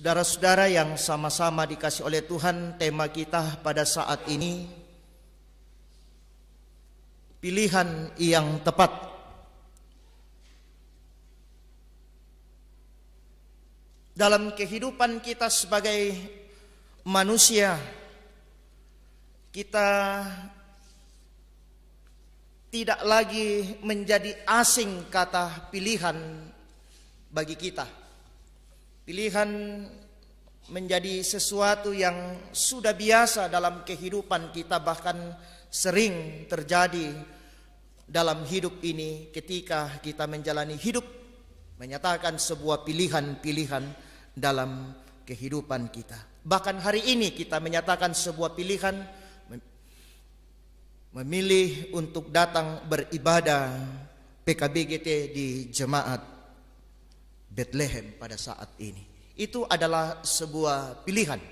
Saudara-saudara yang sama-sama dikasih oleh Tuhan, tema kita pada saat ini pilihan yang tepat. Dalam kehidupan kita sebagai manusia, kita tidak lagi menjadi asing kata pilihan bagi kita. Pilihan menjadi sesuatu yang sudah biasa dalam kehidupan kita bahkan sering terjadi dalam hidup ini ketika kita menjalani hidup menyatakan sebuah pilihan-pilihan dalam kehidupan kita. Bahkan hari ini kita menyatakan sebuah pilihan memilih untuk datang beribadah PKBGT di jemaat Bethlehem pada saat ini. Itu adalah sebuah pilihan.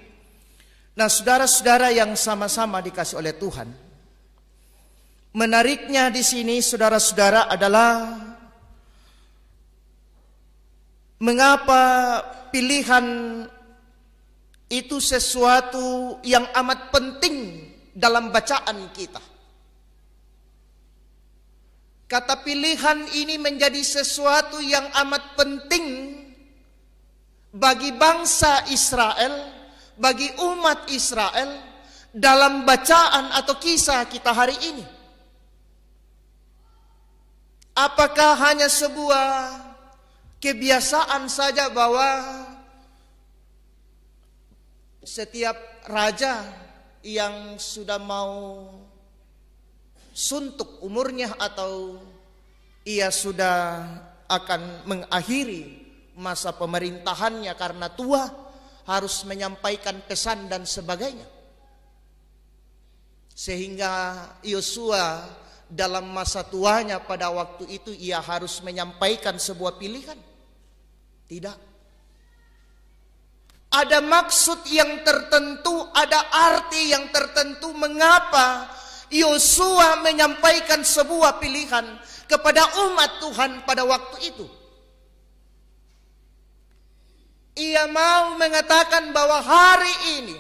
Nah, saudara-saudara yang sama-sama dikasih oleh Tuhan, menariknya di sini saudara-saudara adalah mengapa pilihan itu sesuatu yang amat penting dalam bacaan kita. Kata pilihan ini menjadi sesuatu yang amat penting bagi bangsa Israel, bagi umat Israel dalam bacaan atau kisah kita hari ini. Apakah hanya sebuah kebiasaan saja bahwa setiap raja yang sudah mau suntuk umurnya atau ia sudah akan mengakhiri masa pemerintahannya karena tua harus menyampaikan pesan dan sebagainya. Sehingga Yosua dalam masa tuanya pada waktu itu ia harus menyampaikan sebuah pilihan. Tidak. Ada maksud yang tertentu, ada arti yang tertentu mengapa Yosua menyampaikan sebuah pilihan kepada umat Tuhan pada waktu itu. Ia mau mengatakan bahwa hari ini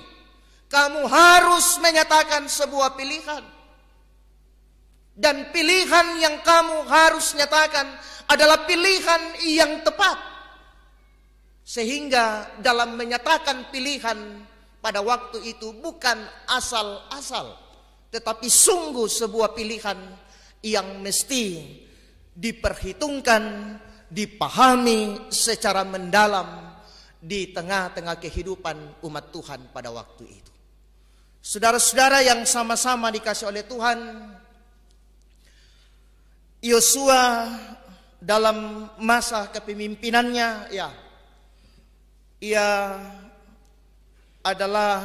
kamu harus menyatakan sebuah pilihan. Dan pilihan yang kamu harus nyatakan adalah pilihan yang tepat. Sehingga dalam menyatakan pilihan pada waktu itu bukan asal-asal. Tetapi sungguh sebuah pilihan yang mesti diperhitungkan, dipahami secara mendalam di tengah-tengah kehidupan umat Tuhan pada waktu itu. Saudara-saudara yang sama-sama dikasih oleh Tuhan, Yosua dalam masa kepemimpinannya, ya, ia adalah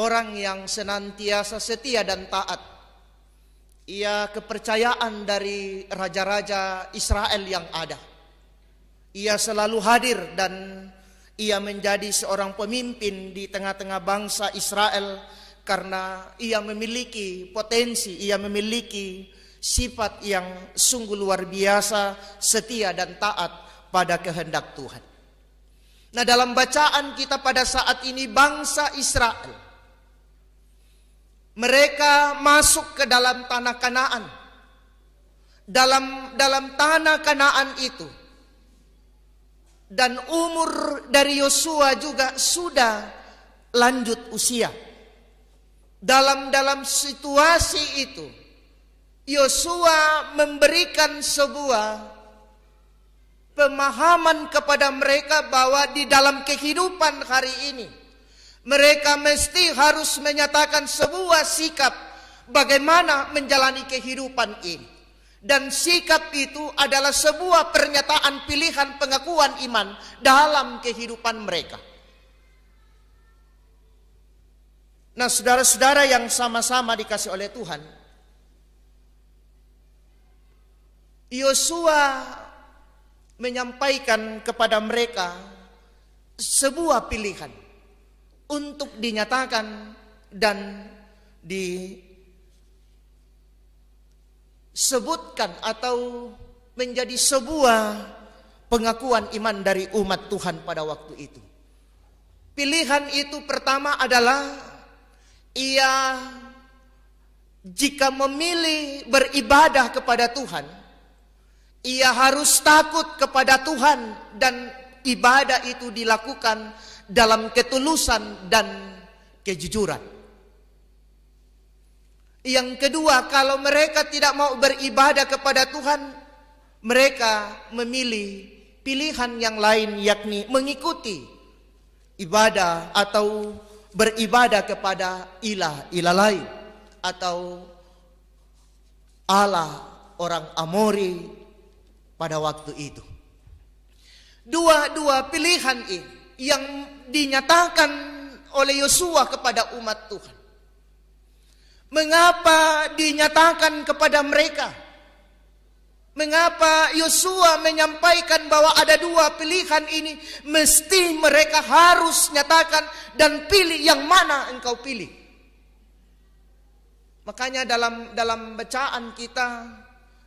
orang yang senantiasa setia dan taat. Ia kepercayaan dari raja-raja Israel yang ada. Ia selalu hadir dan ia menjadi seorang pemimpin di tengah-tengah bangsa Israel karena ia memiliki potensi, ia memiliki sifat yang sungguh luar biasa, setia dan taat pada kehendak Tuhan. Nah, dalam bacaan kita pada saat ini bangsa Israel mereka masuk ke dalam tanah Kanaan. Dalam dalam tanah Kanaan itu dan umur dari Yosua juga sudah lanjut usia. Dalam dalam situasi itu Yosua memberikan sebuah pemahaman kepada mereka bahwa di dalam kehidupan hari ini mereka mesti harus menyatakan sebuah sikap bagaimana menjalani kehidupan ini. Dan sikap itu adalah sebuah pernyataan pilihan pengakuan iman dalam kehidupan mereka. Nah saudara-saudara yang sama-sama dikasih oleh Tuhan. Yosua menyampaikan kepada mereka sebuah pilihan untuk dinyatakan dan disebutkan atau menjadi sebuah pengakuan iman dari umat Tuhan pada waktu itu. Pilihan itu pertama adalah ia jika memilih beribadah kepada Tuhan, ia harus takut kepada Tuhan dan ibadah itu dilakukan dalam ketulusan dan kejujuran. Yang kedua, kalau mereka tidak mau beribadah kepada Tuhan, mereka memilih pilihan yang lain yakni mengikuti ibadah atau beribadah kepada ilah-ilah lain atau Allah orang Amori pada waktu itu. Dua-dua pilihan ini yang dinyatakan oleh Yosua kepada umat Tuhan. Mengapa dinyatakan kepada mereka? Mengapa Yosua menyampaikan bahwa ada dua pilihan ini? Mesti mereka harus nyatakan dan pilih yang mana engkau pilih. Makanya dalam dalam bacaan kita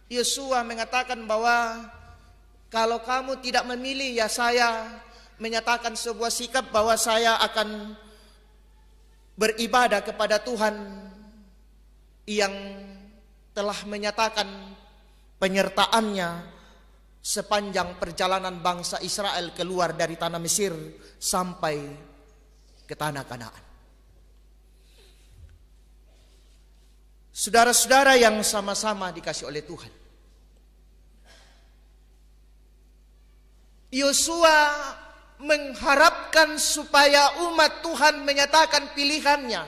Yosua mengatakan bahwa kalau kamu tidak memilih ya saya menyatakan sebuah sikap bahwa saya akan beribadah kepada Tuhan yang telah menyatakan penyertaannya sepanjang perjalanan bangsa Israel keluar dari tanah Mesir sampai ke tanah Kanaan. Saudara-saudara yang sama-sama dikasih oleh Tuhan. Yosua mengharapkan supaya umat Tuhan menyatakan pilihannya.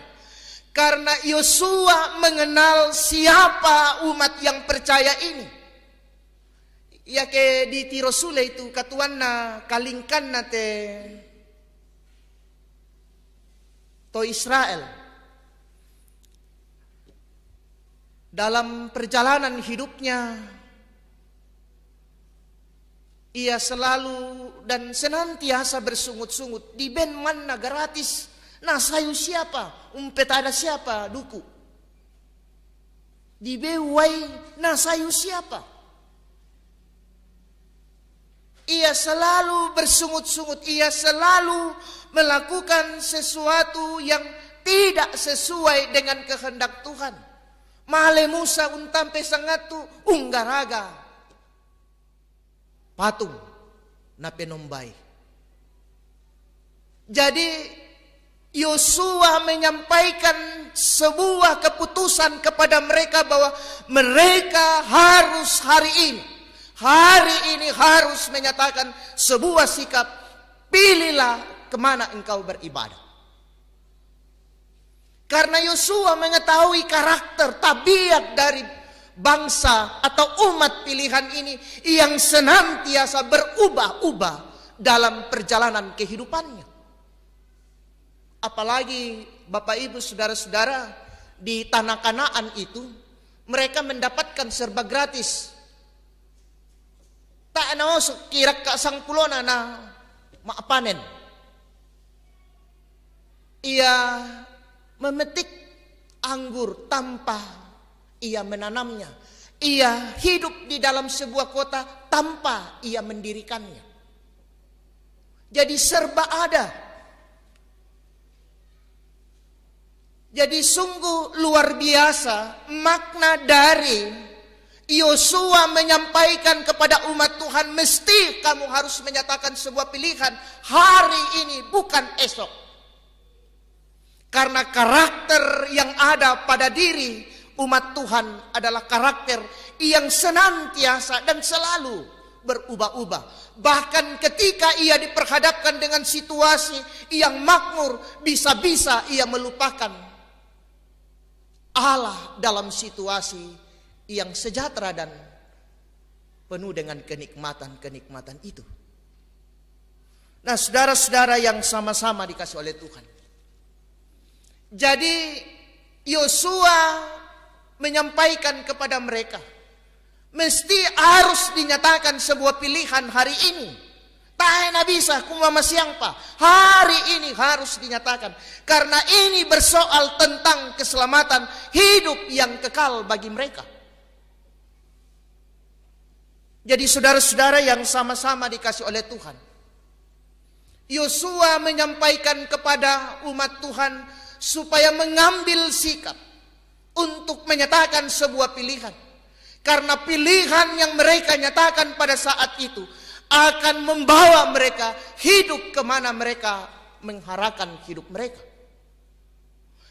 Karena Yosua mengenal siapa umat yang percaya ini. Ya ke di Tirosule itu katuanna kalingkan nate to Israel. Dalam perjalanan hidupnya ia selalu dan senantiasa bersungut-sungut di ben mana gratis. Nah sayu siapa? Umpet ada siapa? Duku. Di bewai nah sayu siapa? Ia selalu bersungut-sungut. Ia selalu melakukan sesuatu yang tidak sesuai dengan kehendak Tuhan. Male Musa untampe sangat tu unggaraga patung na penumbay. Jadi Yosua menyampaikan sebuah keputusan kepada mereka bahwa mereka harus hari ini, hari ini harus menyatakan sebuah sikap, pilihlah kemana engkau beribadah. Karena Yosua mengetahui karakter, tabiat dari bangsa atau umat pilihan ini yang senantiasa berubah-ubah dalam perjalanan kehidupannya. Apalagi Bapak Ibu saudara-saudara di tanah Kanaan itu mereka mendapatkan serba gratis. Tak masuk kira kak sang pulona na panen. Ia memetik anggur tanpa ia menanamnya. Ia hidup di dalam sebuah kota tanpa ia mendirikannya. Jadi serba ada. Jadi sungguh luar biasa makna dari Yosua menyampaikan kepada umat Tuhan mesti kamu harus menyatakan sebuah pilihan hari ini bukan esok. Karena karakter yang ada pada diri umat Tuhan adalah karakter yang senantiasa dan selalu berubah-ubah. Bahkan ketika ia diperhadapkan dengan situasi yang makmur, bisa-bisa ia melupakan Allah dalam situasi yang sejahtera dan penuh dengan kenikmatan-kenikmatan itu. Nah, saudara-saudara yang sama-sama dikasih oleh Tuhan. Jadi Yosua menyampaikan kepada mereka. Mesti harus dinyatakan sebuah pilihan hari ini. Tak enak bisa kumama siang pa. Hari ini harus dinyatakan. Karena ini bersoal tentang keselamatan hidup yang kekal bagi mereka. Jadi saudara-saudara yang sama-sama dikasih oleh Tuhan. Yosua menyampaikan kepada umat Tuhan supaya mengambil sikap untuk menyatakan sebuah pilihan. Karena pilihan yang mereka nyatakan pada saat itu akan membawa mereka hidup kemana mereka mengharapkan hidup mereka.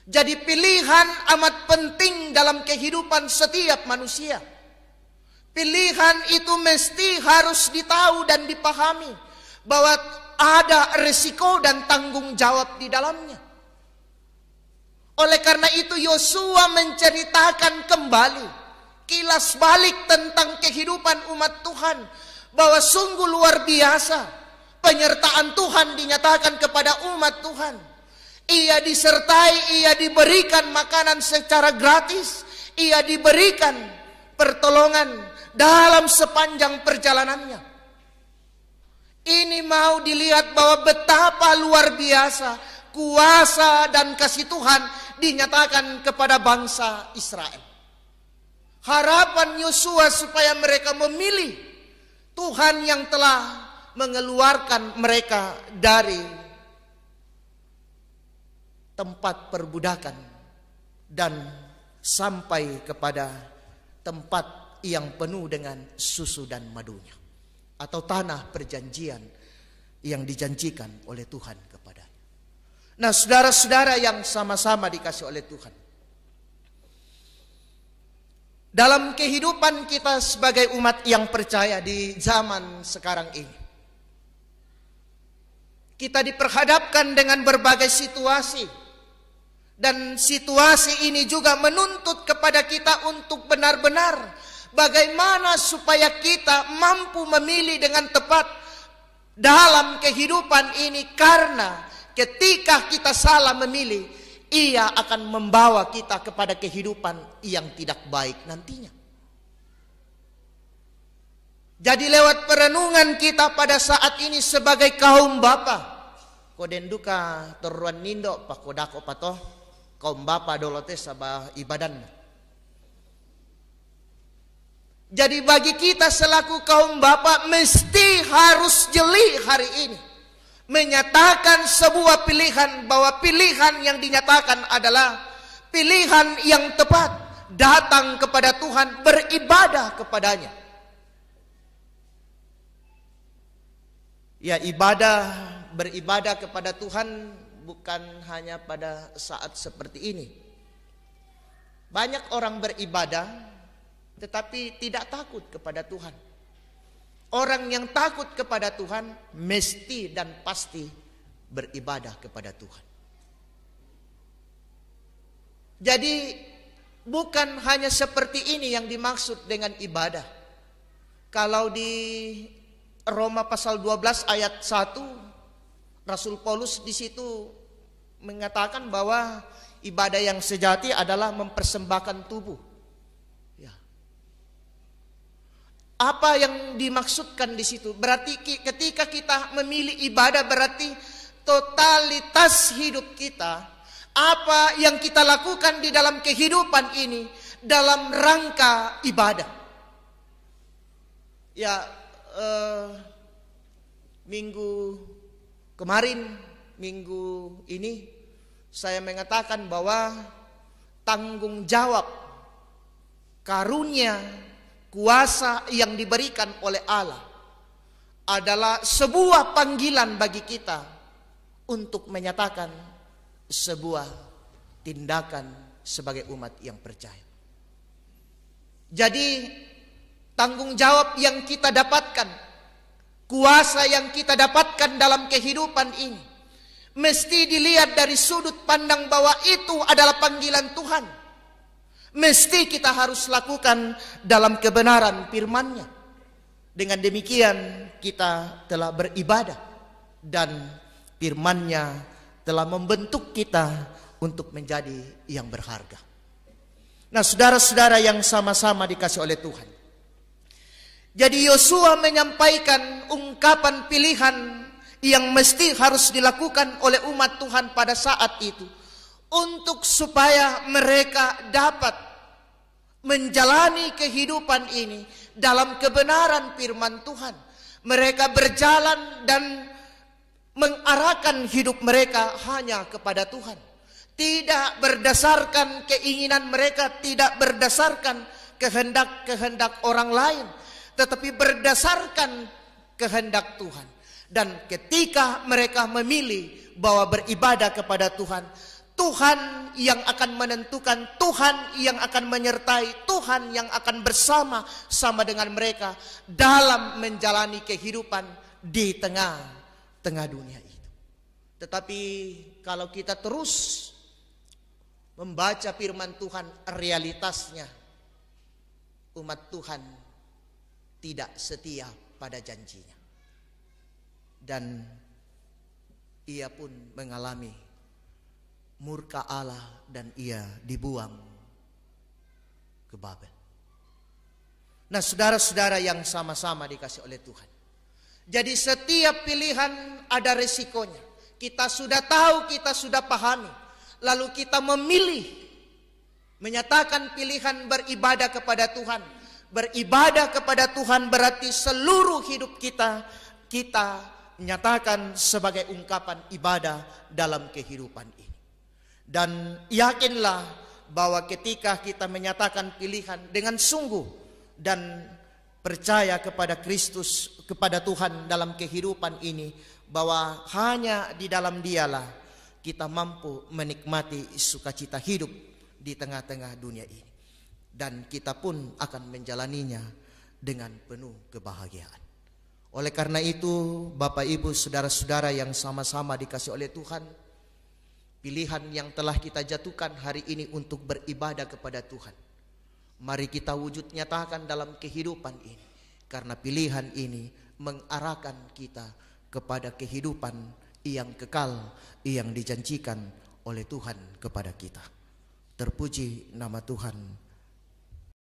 Jadi pilihan amat penting dalam kehidupan setiap manusia. Pilihan itu mesti harus ditahu dan dipahami bahwa ada resiko dan tanggung jawab di dalamnya. Oleh karena itu Yosua menceritakan kembali kilas balik tentang kehidupan umat Tuhan bahwa sungguh luar biasa penyertaan Tuhan dinyatakan kepada umat Tuhan. Ia disertai, ia diberikan makanan secara gratis, ia diberikan pertolongan dalam sepanjang perjalanannya. Ini mau dilihat bahwa betapa luar biasa kuasa dan kasih Tuhan dinyatakan kepada bangsa Israel. Harapan Yosua supaya mereka memilih Tuhan yang telah mengeluarkan mereka dari tempat perbudakan dan sampai kepada tempat yang penuh dengan susu dan madunya atau tanah perjanjian yang dijanjikan oleh Tuhan Nah saudara-saudara yang sama-sama dikasih oleh Tuhan. Dalam kehidupan kita sebagai umat yang percaya di zaman sekarang ini. Kita diperhadapkan dengan berbagai situasi. Dan situasi ini juga menuntut kepada kita untuk benar-benar bagaimana supaya kita mampu memilih dengan tepat dalam kehidupan ini karena Ketika kita salah memilih, ia akan membawa kita kepada kehidupan yang tidak baik nantinya. Jadi lewat perenungan kita pada saat ini sebagai kaum bapa, kodenduka teruan nindo pak kodako patoh kaum bapa dolote sabah ibadan. Jadi bagi kita selaku kaum bapa mesti harus jeli hari ini menyatakan sebuah pilihan bahwa pilihan yang dinyatakan adalah pilihan yang tepat datang kepada Tuhan beribadah kepadanya ya ibadah beribadah kepada Tuhan bukan hanya pada saat seperti ini banyak orang beribadah tetapi tidak takut kepada Tuhan Orang yang takut kepada Tuhan mesti dan pasti beribadah kepada Tuhan. Jadi bukan hanya seperti ini yang dimaksud dengan ibadah. Kalau di Roma pasal 12 ayat 1 Rasul Paulus di situ mengatakan bahwa ibadah yang sejati adalah mempersembahkan tubuh Apa yang dimaksudkan di situ? Berarti ketika kita memilih ibadah berarti totalitas hidup kita, apa yang kita lakukan di dalam kehidupan ini dalam rangka ibadah. Ya, eh, minggu kemarin, minggu ini saya mengatakan bahwa tanggung jawab karunia kuasa yang diberikan oleh Allah adalah sebuah panggilan bagi kita untuk menyatakan sebuah tindakan sebagai umat yang percaya. Jadi tanggung jawab yang kita dapatkan, kuasa yang kita dapatkan dalam kehidupan ini mesti dilihat dari sudut pandang bahwa itu adalah panggilan Tuhan Mesti kita harus lakukan dalam kebenaran firman-Nya. Dengan demikian kita telah beribadah dan firman-Nya telah membentuk kita untuk menjadi yang berharga. Nah, saudara-saudara yang sama-sama dikasih oleh Tuhan. Jadi Yosua menyampaikan ungkapan pilihan yang mesti harus dilakukan oleh umat Tuhan pada saat itu untuk supaya mereka dapat menjalani kehidupan ini dalam kebenaran firman Tuhan. Mereka berjalan dan mengarahkan hidup mereka hanya kepada Tuhan. Tidak berdasarkan keinginan mereka, tidak berdasarkan kehendak-kehendak orang lain, tetapi berdasarkan kehendak Tuhan. Dan ketika mereka memilih bahwa beribadah kepada Tuhan, Tuhan yang akan menentukan, Tuhan yang akan menyertai, Tuhan yang akan bersama sama dengan mereka dalam menjalani kehidupan di tengah tengah dunia itu. Tetapi kalau kita terus membaca firman Tuhan realitasnya umat Tuhan tidak setia pada janjinya dan ia pun mengalami murka Allah dan ia dibuang ke Babel. Nah saudara-saudara yang sama-sama dikasih oleh Tuhan. Jadi setiap pilihan ada resikonya. Kita sudah tahu, kita sudah pahami. Lalu kita memilih. Menyatakan pilihan beribadah kepada Tuhan. Beribadah kepada Tuhan berarti seluruh hidup kita, kita nyatakan sebagai ungkapan ibadah dalam kehidupan ini. Dan yakinlah bahwa ketika kita menyatakan pilihan dengan sungguh dan percaya kepada Kristus, kepada Tuhan dalam kehidupan ini, bahwa hanya di dalam Dialah kita mampu menikmati sukacita hidup di tengah-tengah dunia ini, dan kita pun akan menjalaninya dengan penuh kebahagiaan. Oleh karena itu, Bapak, Ibu, saudara-saudara yang sama-sama dikasih oleh Tuhan pilihan yang telah kita jatuhkan hari ini untuk beribadah kepada Tuhan. Mari kita wujud nyatakan dalam kehidupan ini, karena pilihan ini mengarahkan kita kepada kehidupan yang kekal yang dijanjikan oleh Tuhan kepada kita. Terpuji nama Tuhan.